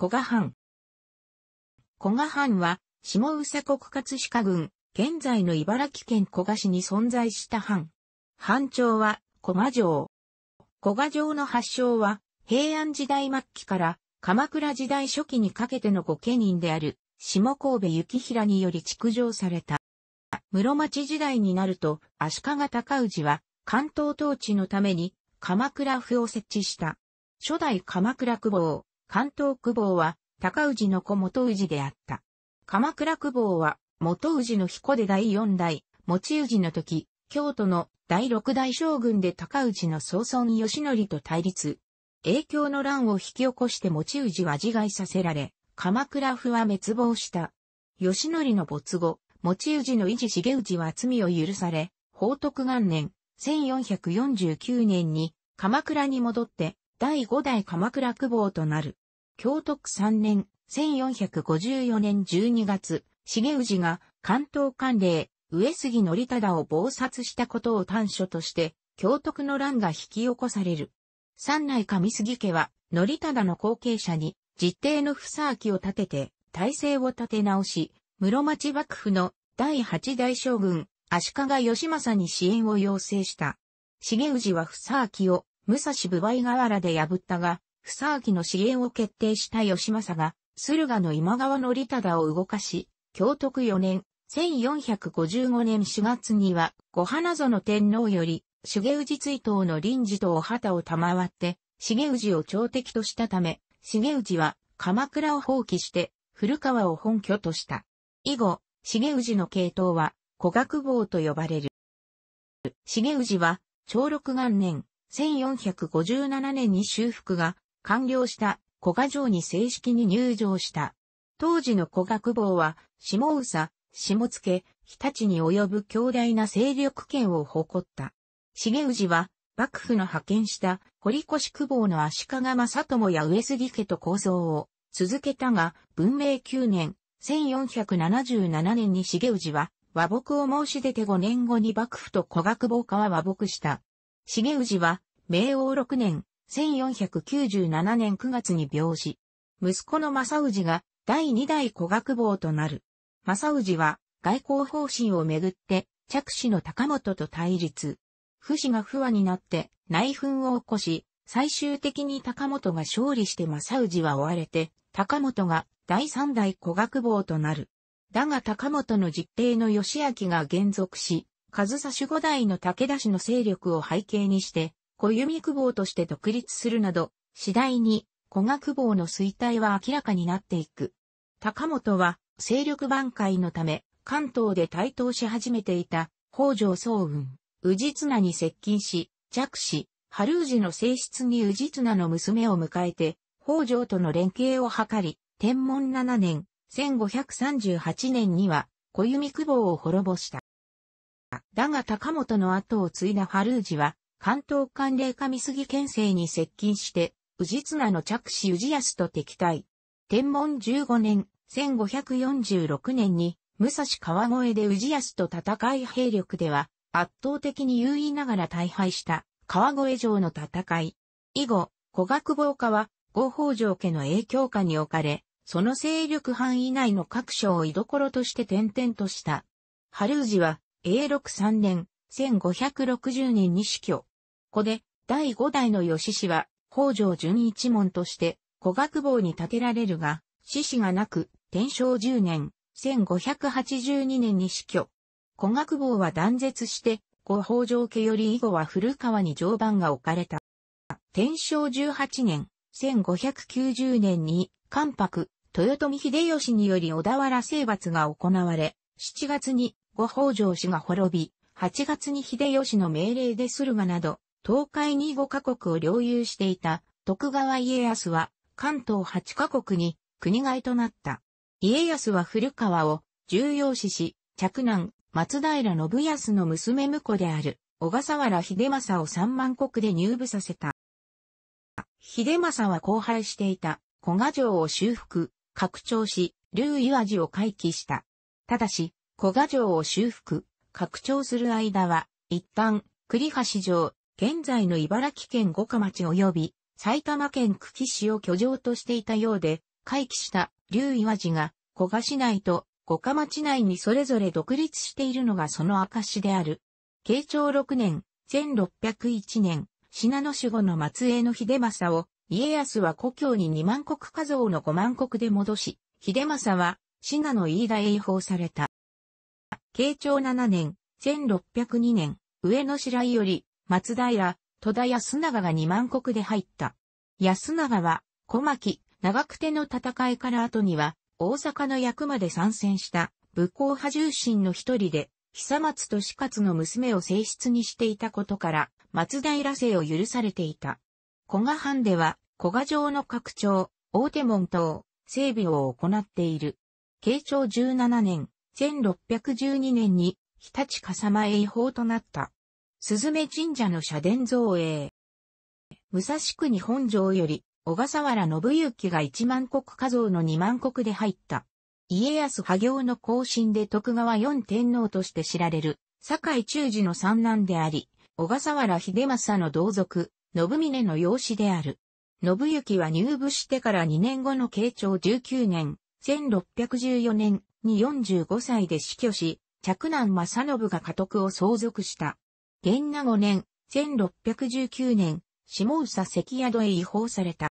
古賀藩。古賀藩は、下宇佐国葛飾郡、現在の茨城県古賀市に存在した藩。藩庁は古賀城。古賀城の発祥は、平安時代末期から鎌倉時代初期にかけての御家人である、下神戸幸平により築城された。室町時代になると、足利高氏は、関東統治のために、鎌倉府を設置した。初代鎌倉久保関東久保は、高氏の子元氏であった。鎌倉久保は、元氏の彦で第四代、持氏の時、京都の第六代将軍で高氏の総孫義則と対立。影響の乱を引き起こして持氏は自害させられ、鎌倉府は滅亡した。義則の没後、持氏の維持重氏は罪を許され、宝徳元年、1449年に鎌倉に戻って第五代鎌倉久保となる。京都区年、1454年12月、重氏が関東官令、上杉則忠を謀殺したことを端緒として、京都区の乱が引き起こされる。三内上杉家は、則忠の後継者に、実定の房明を立てて、体制を立て直し、室町幕府の第八代将軍、足利義政に支援を要請した。重氏は不明を武蔵部合河原で破ったが、房きの支援を決定した吉政が、駿河の今川の利忠を動かし、京徳4年、1455年4月には、五花園天皇より、重氏追悼の臨時とお旗を賜って、重氏を朝敵としたため、重氏は鎌倉を放棄して、古川を本拠とした。以後、重氏の系統は、古学坊と呼ばれる。重氏は、長六元年、1457年に修復が完了した古賀城に正式に入城した。当時の古賀久保は、下宇佐、下野、日立に及ぶ強大な勢力圏を誇った。重氏は、幕府の派遣した堀越久保の足利正友や上杉家と構想を続けたが、文明9年、1477年に重氏は和睦を申し出て5年後に幕府と古学坊家は和睦した。重氏は明王六年、1497年9月に病死。息子の正氏が第二代古学坊となる。正氏は外交方針をめぐって、着手の高本と対立。不死が不和になって内紛を起こし、最終的に高本が勝利して正氏は追われて、高本が第三代古学坊となる。だが高本の実弟の義明が減続し、上総守護代の武田氏の勢力を背景にして、小弓久保として独立するなど、次第に小賀久保の衰退は明らかになっていく。高本は勢力挽回のため、関東で台頭し始めていた北条宗雲、治綱に接近し、弱視、春氏の性質に宇治綱の娘を迎えて、北条との連携を図り、天文7年、1538年には、小弓久保を滅ぼした。だが高本の後を継いだ春氏は、関東管領上杉県政に接近して、治綱の着手治安と敵対。天文15年、1546年に、武蔵川越で治安と戦い兵力では、圧倒的に優位ながら大敗した川越城の戦い。以後、古学坊火は合法城家の影響下に置かれ、その勢力範囲内の各所を居所として転々とした。春氏は、永禄3年、1560年に死去。こで、第五代の吉氏は、北条純一門として、古学坊に建てられるが、死士がなく、天正10年、1582年に死去。古学坊は断絶して、後北条家より以後は古川に常磐が置かれた。天正18年、1590年に、関白、豊臣秀吉により小田原征伐が行われ、7月に、後北条氏が滅び、8月に秀吉の命令で駿河など、東海に5カ国を領有していた徳川家康は関東8カ国に国外となった。家康は古川を重要視し、嫡男松平信康の娘婿である小笠原秀政を三万国で入部させた。秀政は荒廃していた古賀城を修復、拡張し、劉岩寺を回帰した。ただし、古賀城を修復、拡張する間は、一旦、栗橋城、現在の茨城県五霞町及び埼玉県久喜市を居城としていたようで、回帰した竜岩寺が古賀市内と五霞町内にそれぞれ独立しているのがその証である。慶長6年、1601年、信濃守護の末裔の秀政を、家康は故郷に2万国家像の5万国で戻し、秀政は、信濃飯田へ移放された。慶長7年、1602年、上野白井より、松平、戸田安長が2万国で入った。安長は、小牧、長久手の戦いから後には、大阪の役まで参戦した武功派重臣の一人で、久松と四勝の娘を正室にしていたことから、松平姓を許されていた。古賀藩では、古賀城の拡張、大手門等、整備を行っている。慶長17年、1612年に、日立笠間栄法となった。すずめ神社の社殿造営。武蔵国本城より、小笠原信行が一万国家像の二万国で入った。家康派行の行進で徳川四天皇として知られる、堺忠治の三男であり、小笠原秀政の同族、信峰の養子である。信行は入部してから2年後の慶長19年、1614年に45歳で死去し、嫡男正信が家督を相続した。元那5年、1619年、下佐関宿へ移法された。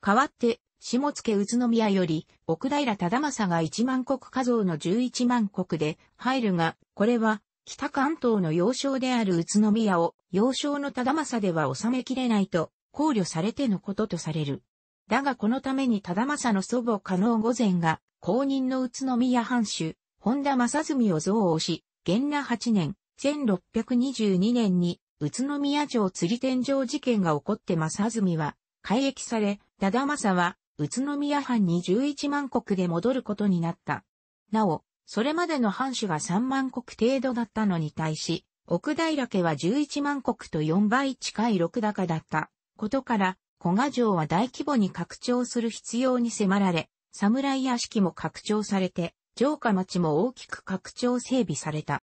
代わって、下野宇都宮より、奥平忠政が1万国家像の11万国で入るが、これは、北関東の要衝である宇都宮を、要衝の忠政では収めきれないと、考慮されてのこととされる。だがこのために忠政の祖母加納御前が、公認の宇都宮藩主、本田正純を憎悪し、元那8年、1622年に宇都宮城釣り天井事件が起こって正住は改役され、忠政は宇都宮藩に11万国で戻ることになった。なお、それまでの藩主が3万国程度だったのに対し、奥平家は11万国と4倍近い6高だったことから、古賀城は大規模に拡張する必要に迫られ、侍屋敷も拡張されて、城下町も大きく拡張整備された。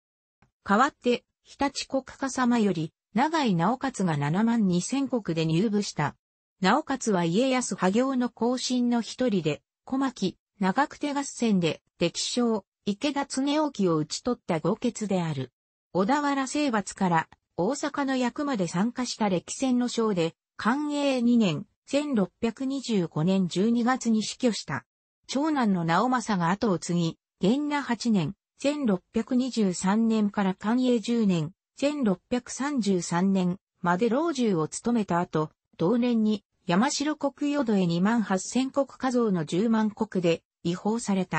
代わって、日立国家様より、長井直勝が7万2千国で入部した。直勝は家康派行の後進の一人で、小牧、長久手合戦で、敵将、池田恒興を討ち取った豪傑である。小田原征伐から大阪の役まで参加した歴戦の将で、寛永2年、1625年12月に死去した。長男の直政が後を継ぎ、元那8年、1623年から寛永10年、1633年まで老中を務めた後、同年に山城国淀へ2万8000国家像の10万国で違法された。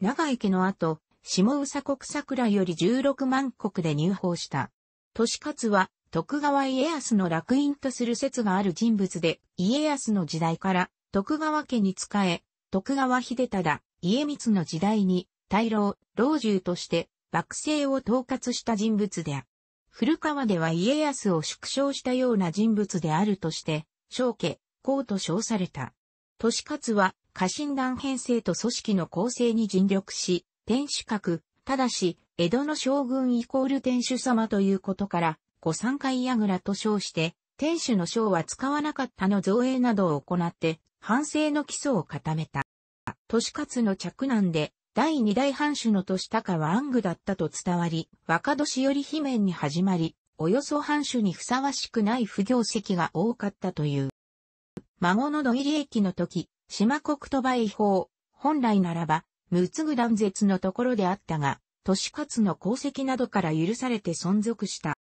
長池の後、下宇佐国桜より16万国で入法した。都市勝は徳川家康の楽印とする説がある人物で、家康の時代から徳川家に仕え、徳川秀忠、家光の時代に大老、老中として幕政を統括した人物である。古川では家康を縮小したような人物であるとして、小家、公と称された。都市活は家臣団編成と組織の構成に尽力し、天守閣、ただし、江戸の将軍イコール天守様ということから、御三階倉と称して、天守の将は使わなかったの造営などを行って、反省の基礎を固めた。市活の着難で、第二代藩主の市高は暗愚だったと伝わり、若年寄悲鳴に始まり、およそ藩主にふさわしくない不行績が多かったという。孫の土入駅の時、島国と売違法、本来ならば、無ぐ断絶のところであったが、市勝の功績などから許されて存続した。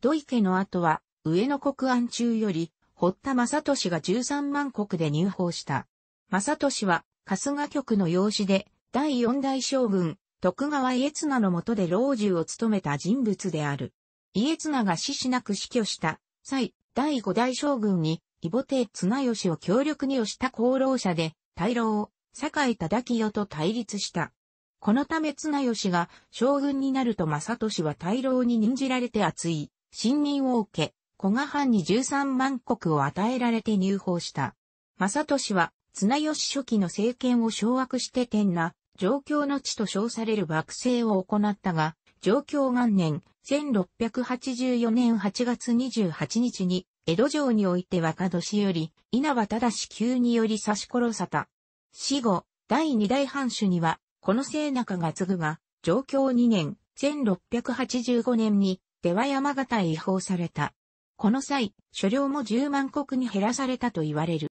土池の後は、上野国安中より、堀田正俊が13万国で入法した。正俊は、春日局の養子で、第四代将軍、徳川家綱の下で老中を務めた人物である。家綱が死しなく死去した際、第五代将軍に、異母帝綱吉を強力に押した功労者で、大老、坂井忠清と対立した。このため綱吉が将軍になると正俊は大老に任じられて厚い、信任を受け、古賀藩に13万国を与えられて入法した。正俊は、綱吉初期の政権を掌握して天な、上京の地と称される惑星を行ったが、上京元年、1684年8月28日に、江戸城において若年より、稲葉し急により刺し殺さた。死後、第二代藩主には、この聖中が継ぐが、上京2年、1685年に、出羽山形へ移放された。この際、所領も10万国に減らされたと言われる。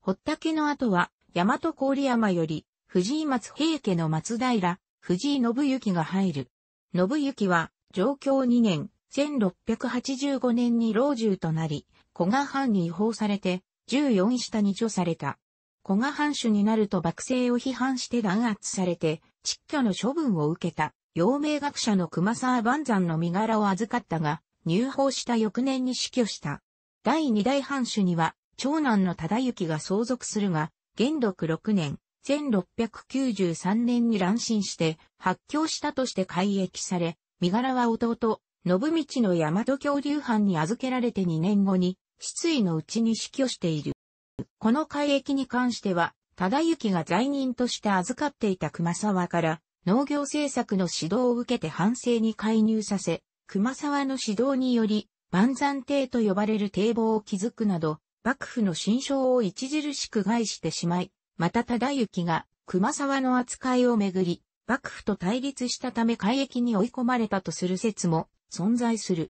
堀竹の後は、大和郡山より、藤井松平家の松平、藤井信行が入る。信行は、上京2年、1685年に老中となり、古賀藩に違法されて、14下に除された。古賀藩主になると幕政を批判して弾圧されて、窒居の処分を受けた、陽明学者の熊沢万山の身柄を預かったが、入法した翌年に死去した。第二代藩主には、長男の忠行が相続するが、元禄6年、1693年に乱心して発狂したとして改役され、身柄は弟、信道の大和恐竜藩に預けられて2年後に、失意のうちに死去している。この改役に関しては、忠行が罪人として預かっていた熊沢から、農業政策の指導を受けて反省に介入させ、熊沢の指導により、万山邸と呼ばれる堤防を築くなど、幕府の心象を著しく害してしまい、また忠行が熊沢の扱いをめぐり、幕府と対立したため海域に追い込まれたとする説も存在する。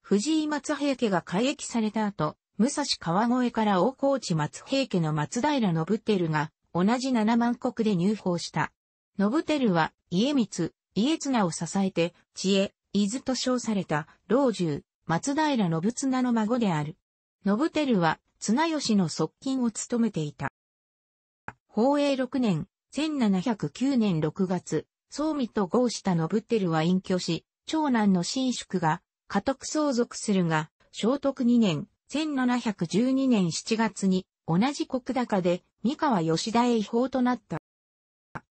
藤井松平家が改役された後、武蔵川越から大河内松平家の松平信輝が同じ七万国で入法した。信輝は家光、家綱を支えて知恵、伊豆と称された老中、松平信綱の孫である。信輝は綱吉の側近を務めていた。宝永6年、1709年6月、宗美と合下信ノは隠居し、長男の新宿が家督相続するが、聖徳2年、1712年7月に同じ国高で三河吉田へ違法となった。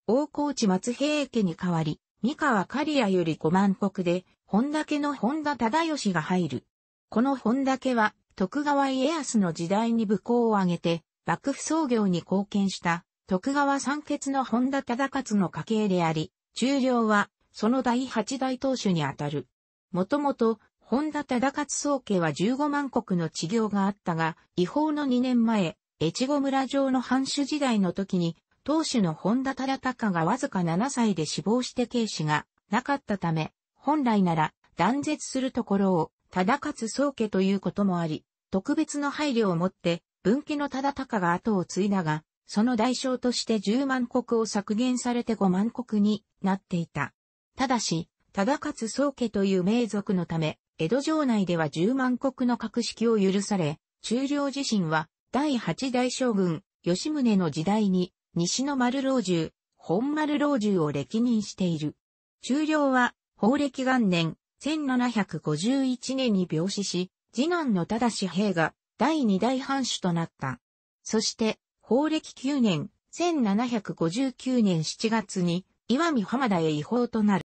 大河内松平家に代わり、三河刈谷より五万国で、本田家の本田忠義が入る。この本田家は、徳川家康の時代に武功を挙げて、幕府創業に貢献した徳川三傑の本田忠勝の家系であり、中領は、その第八代当主にあたる。もともと、本田忠勝総家は15万国の治療があったが、違法の2年前、越後村上の藩主時代の時に、当主の本田忠隆がわずか7歳で死亡して軽視がなかったため、本来なら断絶するところを忠勝宗家ということもあり、特別の配慮をもって、分家の忠隆が後を継いだが、その代償として10万国を削減されて5万国になっていた。ただし、忠勝宗家という名族のため、江戸城内では10万国の格式を許され、中領自身は第8代将軍、吉宗の時代に、西の丸老中、本丸老中を歴任している。中領は、法暦元年、1751年に病死し、次男の忠氏兵が第二代藩主となった。そして、法暦9年、1759年7月に、岩見浜田へ違法となる。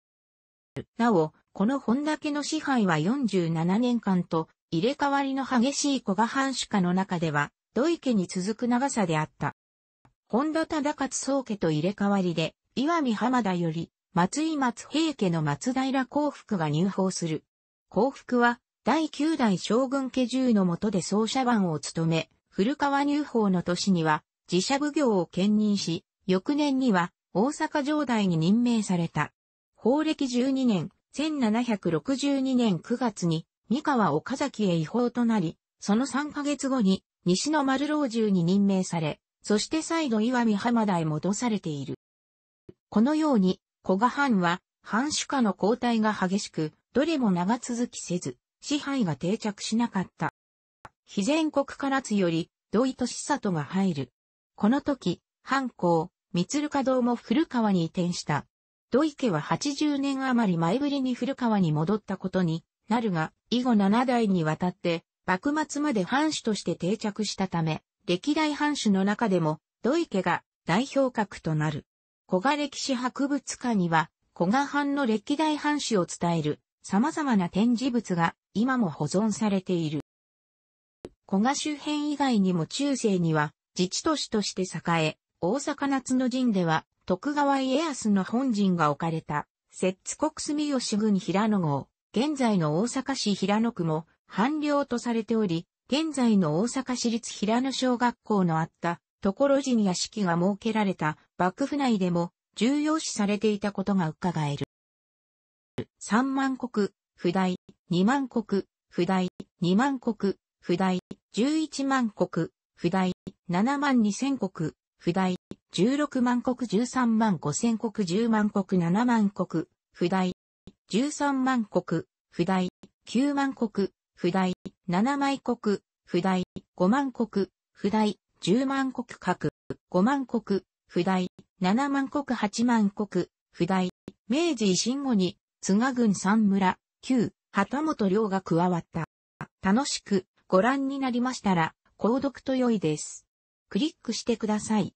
なお、この本家の支配は47年間と、入れ替わりの激しい古賀藩主家の中では、土池に続く長さであった。本田忠勝宗家と入れ替わりで、岩見浜田より、松井松平家の松平幸福が入法する。幸福は、第9代将軍家中のもとで奏者番を務め、古川入法の年には、自社奉行を兼任し、翌年には大阪城代に任命された。法暦12年、1762年9月に三河岡崎へ違法となり、その3ヶ月後に西の丸老中に任命され、そして再度岩見浜田へ戻されている。このように、古賀藩は藩主家の交代が激しく、どれも長続きせず、支配が定着しなかった。非全国唐津より、土井利里が入る。この時、藩校、三鶴華堂も古川に移転した。土井家は80年余り前ぶりに古川に戻ったことになるが、以後7代にわたって、幕末まで藩主として定着したため、歴代藩主の中でも、土井家が代表格となる。古賀歴史博物館には、古賀藩の歴代藩主を伝える様々な展示物が今も保存されている。古賀周辺以外にも中世には自治都市として栄え、大阪夏の陣では、徳川家康の本陣が置かれた、摂津国住吉郡平野郷、現在の大阪市平野区も、半領とされており、現在の大阪市立平野小学校のあった、ところ陣や敷が設けられた幕府内でも重要視されていたことが伺える。三万国、不代、二万国、不代、二万国、不代、十一万国、不代、7万2000国、不代、16万国13万5000国10万国7万国、不代、13万国、不代、9万国、不代、7枚国、不代、5万国、不代、10万国各、5万国、不代、7万国8万国、不代、明治維新後に、津賀郡三村、旧、旗本領が加わった。楽しくご覧になりましたら、購読と良いです。クリックしてください。